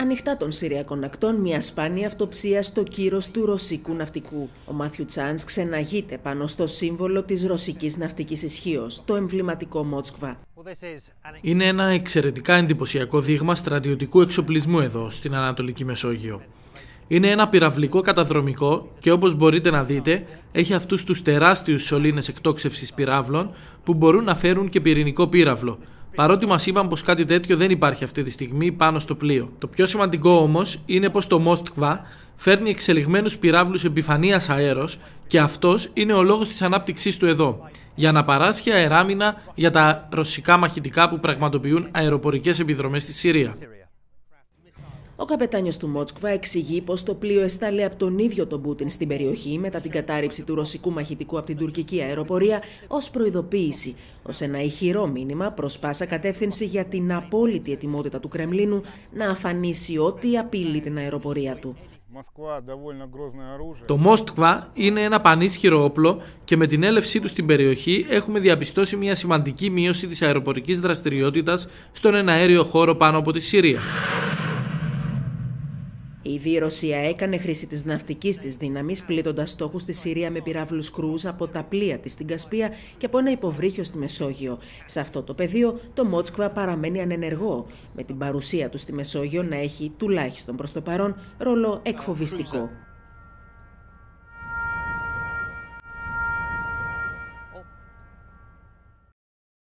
ανοιχτά των Συριακών ακτών μια σπάνια αυτοψία στο κύρος του ρωσικού ναυτικού. Ο Μάθιου Τσάντ ξεναγείται πάνω στο σύμβολο της ρωσικής ναυτικής ισχύω, το εμβληματικό Μότσκβα. Είναι ένα εξαιρετικά εντυπωσιακό δείγμα στρατιωτικού εξοπλισμού εδώ, στην Ανατολική Μεσόγειο. Είναι ένα πυραυλικό καταδρομικό και όπως μπορείτε να δείτε έχει αυτούς τους τεράστιους σωλήνες εκτόξευσης πυράβλων που μπορούν να φέρουν και πυρηνικό πύραυλο Παρότι μας είπαν πως κάτι τέτοιο δεν υπάρχει αυτή τη στιγμή πάνω στο πλοίο. Το πιο σημαντικό όμως είναι πως το Μόστκβα φέρνει εξελιγμένους πυράβλους επιφανείας αέρος και αυτός είναι ο λόγος της ανάπτυξής του εδώ. Για να παράσχει αεράμινα για τα ρωσικά μαχητικά που πραγματοποιούν αεροπορικές επιδρομές στη Συρία. Ο καπετάνιος του Μότσκβα εξηγεί πως το πλοίο έστάλε από τον ίδιο τον Πούτιν στην περιοχή μετά την κατάρριψη του ρωσικού μαχητικού από την τουρκική αεροπορία ως προειδοποίηση, ως ένα ηχηρό μήνυμα προς πάσα κατεύθυνση για την απόλυτη ετοιμότητα του Κρεμλίνου να αφανίσει ό,τι απειλεί την αεροπορία του. Το Μόστκβα είναι ένα πανίσχυρο όπλο και με την έλευσή του στην περιοχή έχουμε διαπιστώσει μια σημαντική μείωση της αεροπορικής δραστηριότητας στον εναέριο χώρο πάνω από τη Συρία η Ρωσία έκανε χρήση της ναυτικής της δύναμης, πλήττοντας στόχους στη Συρία με πυράβλους κρούζ από τα πλοία της στην Κασπία και από ένα υποβρύχιο στη Μεσόγειο. Σε αυτό το πεδίο το Μότσκβα παραμένει ανενεργό, με την παρουσία του στη Μεσόγειο να έχει τουλάχιστον προς το παρόν ρόλο εκφοβιστικό.